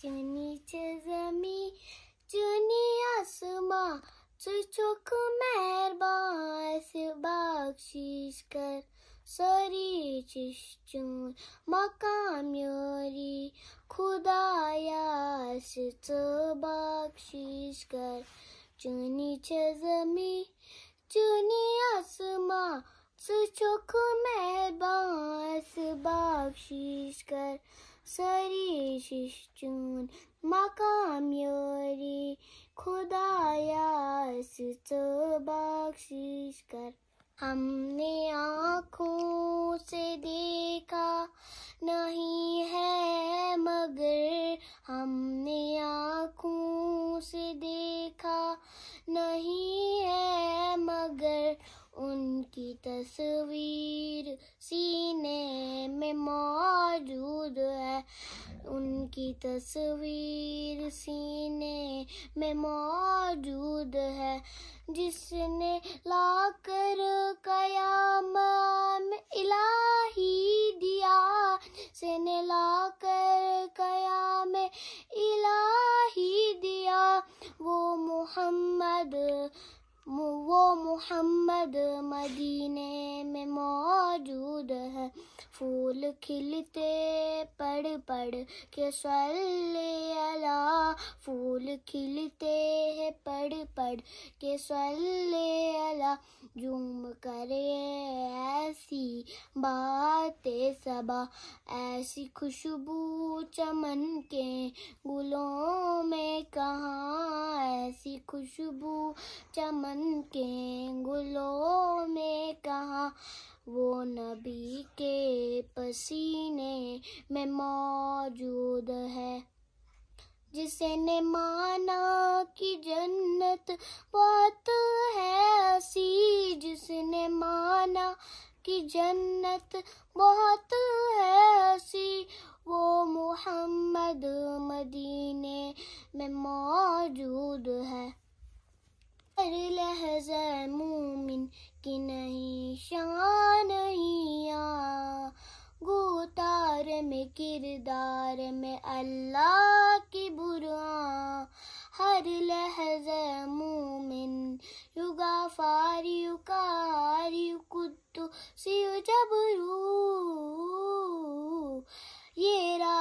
चनी जमी चुनी आसमां तुझको को मेहरबास बख्शीश कर सोरी चिश्चून मकाम योरी खुदायास बख्शीश कर चुनी चमी चुनी आसमां तुझको को मेहरबास बख्शीश कर सोरी şişcun makam yori खुदाया सो बख्शिश कर हमने आँखों से देखा नहीं है मगर हमने आँखों से देखा नहीं है मगर उनकी तस्वीर सीने में मौजूद है उनकी तस्वीर सीने में मौजूद है जिसने लाकर कयाम इलाही दिया जिसने लाकर कयाम इलाही दिया वो मोहम्मद वो मोहम्मद मदीने में मौजूद है फूल खिलते पढ़ पढ़ के अला फूल खिलते हैं पढ़ पढ़ के अला जुम करे बाते सबा ऐसी खुशबू चमन के गुलों में कहाँ ऐसी खुशबू चमन के गुलों में कहाँ वो नबी के पसीने में मौजूद है जिसने माना कि जन्नत बहुत है ऐसी जिसने माना की जन्नत बहुत है हसी वो मोहम्मद मदीने में मौजूद है हर लहजा मोमिन की नहीं शान गुतार गोतार में किरदार में अल्लाह की बुरा हर लहजा कुत्तो قدسي जबरू ये रा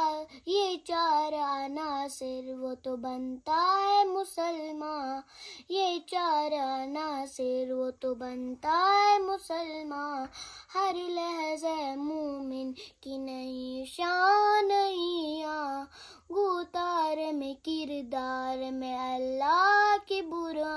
ये चारा ना सिर वो तो बनता है मुसलमान ये चारा ना सिर वो तो बनता है मुसलमान हर लहजे मोमिन की नहीं शान गुतार में किरदार में अल्लाह की बुरा